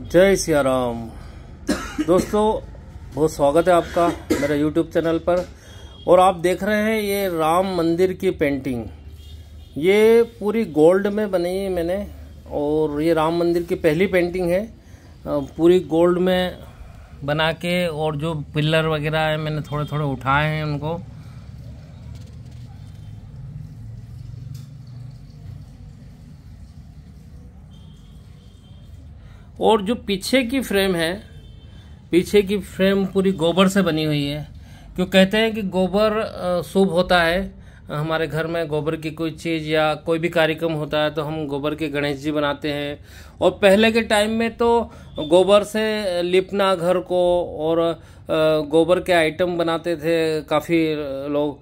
जय सिया राम दोस्तों बहुत स्वागत है आपका मेरे YouTube चैनल पर और आप देख रहे हैं ये राम मंदिर की पेंटिंग ये पूरी गोल्ड में बनी है मैंने और ये राम मंदिर की पहली पेंटिंग है पूरी गोल्ड में बना के और जो पिलर वगैरह है मैंने थोड़े थोड़े उठाए हैं उनको और जो पीछे की फ्रेम है पीछे की फ्रेम पूरी गोबर से बनी हुई है क्यों कहते हैं कि गोबर शुभ होता है हमारे घर में गोबर की कोई चीज़ या कोई भी कार्यक्रम होता है तो हम गोबर के गणेश जी बनाते हैं और पहले के टाइम में तो गोबर से लिपना घर को और गोबर के आइटम बनाते थे काफ़ी लोग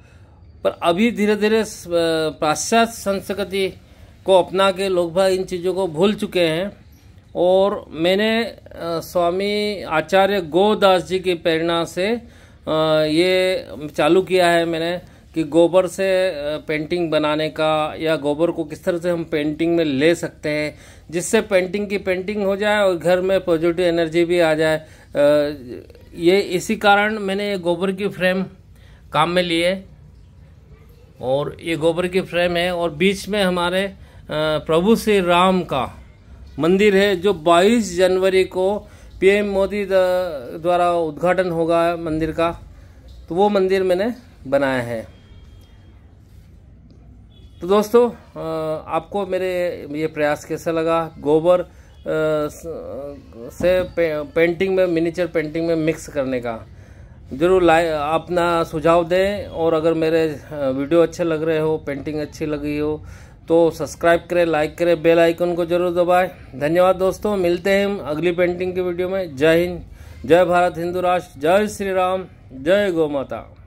पर अभी धीरे धीरे पाश्चात्य संस्कृति को अपना के लोग भाग इन चीज़ों को भूल चुके हैं और मैंने स्वामी आचार्य गोदास जी की प्रेरणा से ये चालू किया है मैंने कि गोबर से पेंटिंग बनाने का या गोबर को किस तरह से हम पेंटिंग में ले सकते हैं जिससे पेंटिंग की पेंटिंग हो जाए और घर में पॉजिटिव एनर्जी भी आ जाए ये इसी कारण मैंने ये गोबर की फ्रेम काम में लिए और ये गोबर की फ्रेम है और बीच में हमारे प्रभु श्री राम का मंदिर है जो 22 जनवरी को पीएम मोदी द्वारा उद्घाटन होगा मंदिर का तो वो मंदिर मैंने बनाया है तो दोस्तों आपको मेरे ये प्रयास कैसा लगा गोबर से पेंटिंग में मिनीचर पेंटिंग में मिक्स करने का ज़रूर लाइ अपना सुझाव दें और अगर मेरे वीडियो अच्छे लग रहे हो पेंटिंग अच्छी लगी हो तो सब्सक्राइब करें लाइक करें बेल आइकन को जरूर दबाएं धन्यवाद दोस्तों मिलते हैं हम अगली पेंटिंग की वीडियो में जय हिंद जय भारत हिंदू राष्ट्र जय श्री राम जय गौ माता